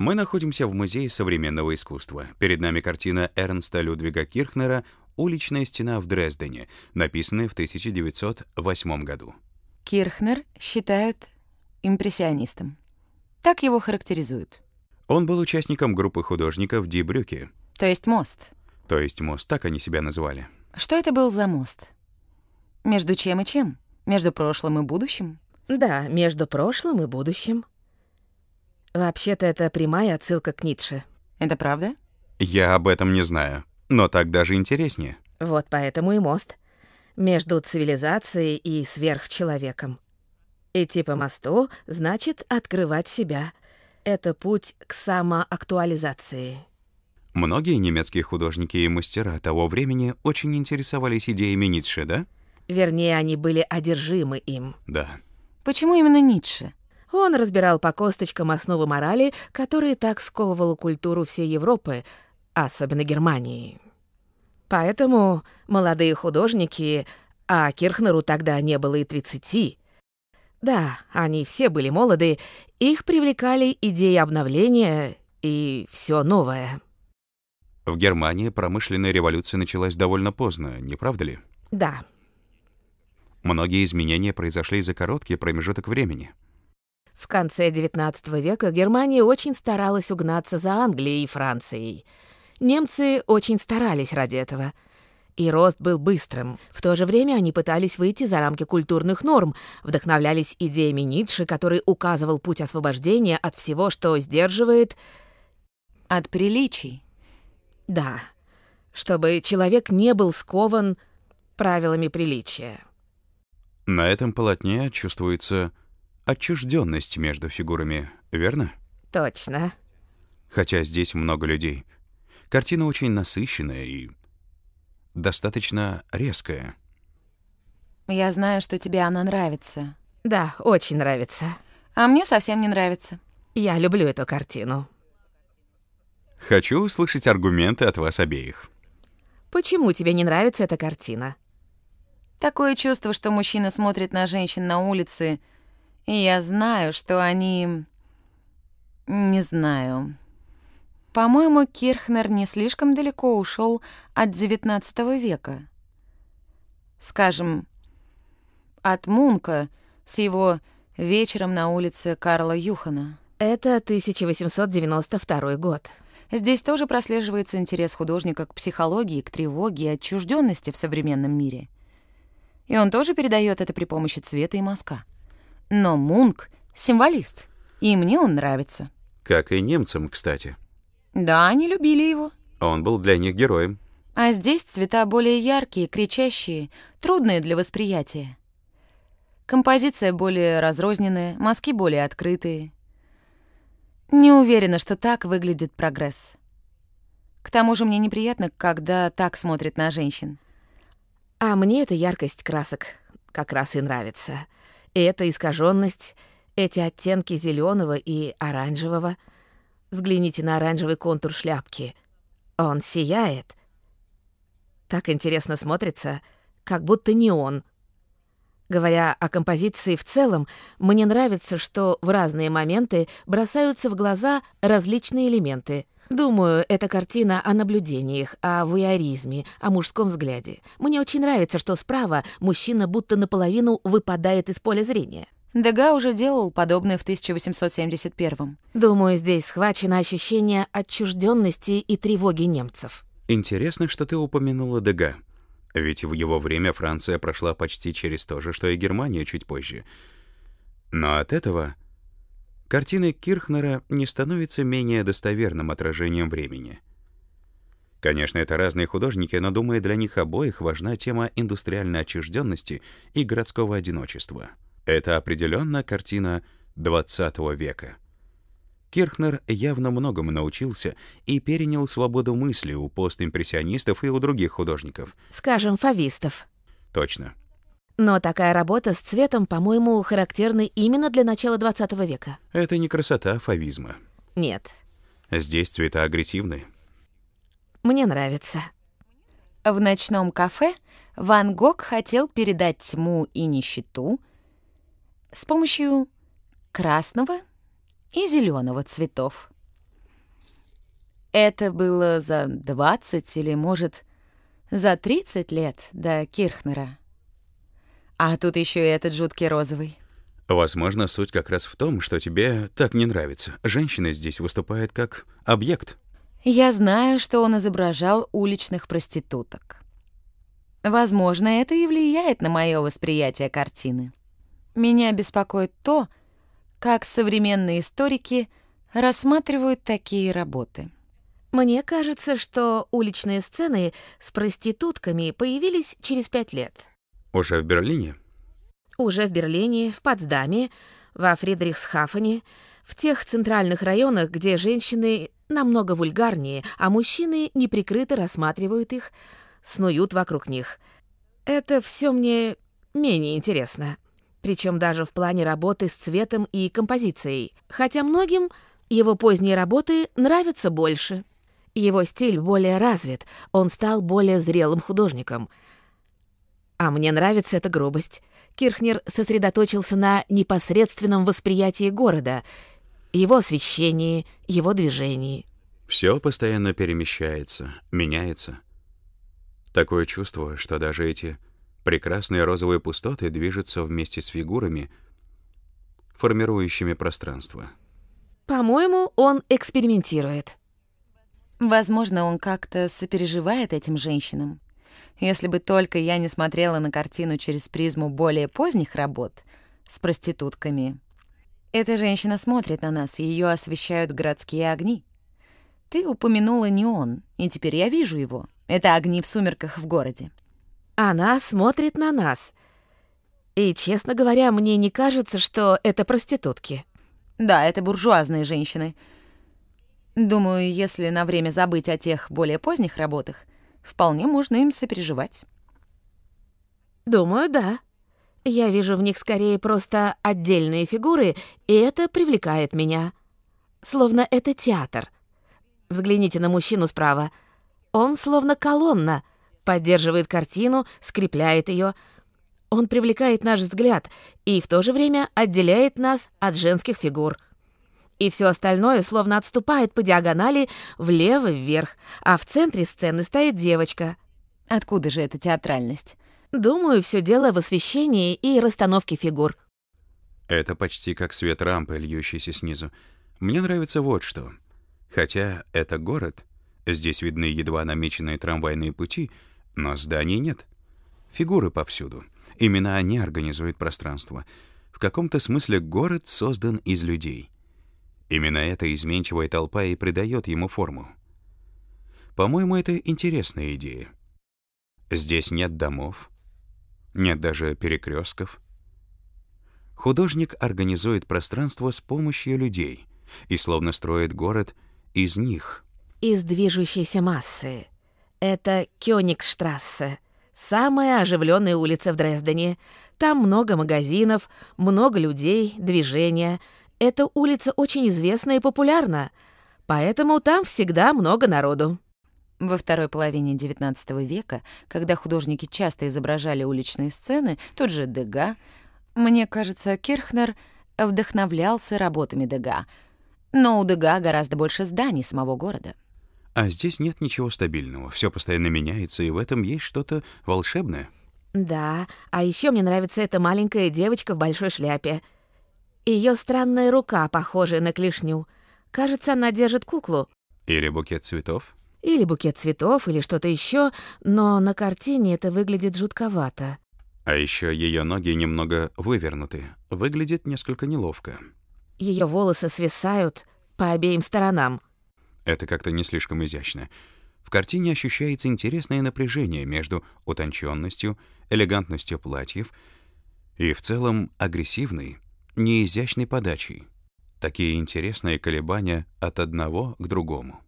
Мы находимся в Музее современного искусства. Перед нами картина Эрнста Людвига Кирхнера «Уличная стена в Дрездене», написанная в 1908 году. Кирхнер считают импрессионистом. Так его характеризуют. Он был участником группы художников «Дибрюки». То есть мост. То есть мост, так они себя называли. Что это был за мост? Между чем и чем? Между прошлым и будущим? Да, между прошлым и будущим. Вообще-то это прямая отсылка к Ницше. Это правда? Я об этом не знаю, но так даже интереснее. Вот поэтому и мост. Между цивилизацией и сверхчеловеком. Идти типа по мосту значит открывать себя. Это путь к самоактуализации. Многие немецкие художники и мастера того времени очень интересовались идеями Ницше, да? Вернее, они были одержимы им. Да. Почему именно Ницше? Он разбирал по косточкам основы морали, которые так сковывала культуру всей Европы, особенно Германии. Поэтому молодые художники, а Кирхнеру тогда не было и тридцати. Да, они все были молоды, их привлекали идеи обновления и все новое. В Германии промышленная революция началась довольно поздно, не правда ли? Да. Многие изменения произошли за короткий промежуток времени — в конце XIX века Германия очень старалась угнаться за Англией и Францией. Немцы очень старались ради этого. И рост был быстрым. В то же время они пытались выйти за рамки культурных норм, вдохновлялись идеями Ницше, который указывал путь освобождения от всего, что сдерживает... От приличий. Да, чтобы человек не был скован правилами приличия. На этом полотне чувствуется отчужденность между фигурами, верно? Точно. Хотя здесь много людей. Картина очень насыщенная и достаточно резкая. Я знаю, что тебе она нравится. Да, очень нравится. А мне совсем не нравится. Я люблю эту картину. Хочу услышать аргументы от вас обеих. Почему тебе не нравится эта картина? Такое чувство, что мужчина смотрит на женщин на улице и я знаю, что они... Не знаю. По-моему, Кирхнер не слишком далеко ушел от XIX века. Скажем, от Мунка с его вечером на улице Карла Юхана. Это 1892 год. Здесь тоже прослеживается интерес художника к психологии, к тревоге и отчужденности в современном мире. И он тоже передает это при помощи цвета и мазка. Но Мунк — символист, и мне он нравится. Как и немцам, кстати. Да, они любили его. Он был для них героем. А здесь цвета более яркие, кричащие, трудные для восприятия. Композиция более разрозненная, мазки более открытые. Не уверена, что так выглядит прогресс. К тому же мне неприятно, когда так смотрят на женщин. А мне эта яркость красок как раз и нравится. И эта искаженность, эти оттенки зеленого и оранжевого. Взгляните на оранжевый контур шляпки. Он сияет. Так интересно смотрится, как будто не он. Говоря о композиции в целом, мне нравится, что в разные моменты бросаются в глаза различные элементы — Думаю, эта картина о наблюдениях, о вуайеризме, о мужском взгляде. Мне очень нравится, что справа мужчина будто наполовину выпадает из поля зрения. Дега уже делал подобное в 1871 Думаю, здесь схвачено ощущение отчужденности и тревоги немцев. Интересно, что ты упомянула Дега. Ведь в его время Франция прошла почти через то же, что и Германия чуть позже. Но от этого картины Кирхнера не становятся менее достоверным отражением времени. Конечно, это разные художники, но, думаю, для них обоих важна тема индустриальной отчужденности и городского одиночества. Это определенно картина XX века. Кирхнер явно многому научился и перенял свободу мысли у постимпрессионистов и у других художников. Скажем, фавистов. Точно. Но такая работа с цветом, по-моему, характерна именно для начала 20 века. Это не красота фавизма. Нет. Здесь цвета агрессивны. Мне нравится. В ночном кафе Ван Гог хотел передать тьму и нищету с помощью красного и зеленого цветов. Это было за 20 или, может, за 30 лет до Кирхнера. А тут еще и этот жуткий розовый. Возможно, суть как раз в том, что тебе так не нравится. Женщина здесь выступает как объект. Я знаю, что он изображал уличных проституток. Возможно, это и влияет на мое восприятие картины. Меня беспокоит то, как современные историки рассматривают такие работы. Мне кажется, что уличные сцены с проститутками появились через пять лет — уже в Берлине? Уже в Берлине, в Потсдаме, во Фридрихсхафене, в тех центральных районах, где женщины намного вульгарнее, а мужчины неприкрыто рассматривают их, снуют вокруг них. Это все мне менее интересно. Причем даже в плане работы с цветом и композицией. Хотя многим его поздние работы нравятся больше. Его стиль более развит, он стал более зрелым художником — а мне нравится эта грубость. Кирхнер сосредоточился на непосредственном восприятии города, его освещении, его движении. Все постоянно перемещается, меняется. Такое чувство, что даже эти прекрасные розовые пустоты движутся вместе с фигурами, формирующими пространство. По-моему, он экспериментирует. Возможно, он как-то сопереживает этим женщинам. Если бы только я не смотрела на картину через призму более поздних работ с проститутками. Эта женщина смотрит на нас, ее освещают городские огни. Ты упомянула неон, и теперь я вижу его. Это огни в сумерках в городе. Она смотрит на нас. И, честно говоря, мне не кажется, что это проститутки. Да, это буржуазные женщины. Думаю, если на время забыть о тех более поздних работах, Вполне можно им сопереживать. Думаю, да. Я вижу в них скорее просто отдельные фигуры, и это привлекает меня. Словно это театр. Взгляните на мужчину справа. Он словно колонна, поддерживает картину, скрепляет ее. Он привлекает наш взгляд и в то же время отделяет нас от женских фигур — и все остальное словно отступает по диагонали влево-вверх, а в центре сцены стоит девочка. Откуда же эта театральность? Думаю, все дело в освещении и расстановке фигур. Это почти как свет рампы, льющийся снизу. Мне нравится вот что. Хотя это город, здесь видны едва намеченные трамвайные пути, но зданий нет. Фигуры повсюду. Именно они организуют пространство. В каком-то смысле город создан из людей — Именно эта изменчивая толпа и придает ему форму. По-моему, это интересная идея. Здесь нет домов, нет даже перекрестков. Художник организует пространство с помощью людей и словно строит город из них. Из движущейся массы. Это Кёнигштрассе, самая оживленная улица в Дрездене. Там много магазинов, много людей, движения — эта улица очень известна и популярна, поэтому там всегда много народу. Во второй половине XIX века, когда художники часто изображали уличные сцены, тот же Дега, мне кажется, Кирхнер вдохновлялся работами Дега. Но у Дега гораздо больше зданий самого города. А здесь нет ничего стабильного, все постоянно меняется, и в этом есть что-то волшебное. Да, а еще мне нравится эта маленькая девочка в большой шляпе — ее странная рука, похожая на клешню. Кажется, она держит куклу. Или букет цветов. Или букет цветов, или что-то еще, но на картине это выглядит жутковато. А еще ее ноги немного вывернуты. Выглядит несколько неловко. Ее волосы свисают по обеим сторонам. Это как-то не слишком изящно. В картине ощущается интересное напряжение между утонченностью, элегантностью платьев и в целом агрессивной, неизящной подачей. Такие интересные колебания от одного к другому.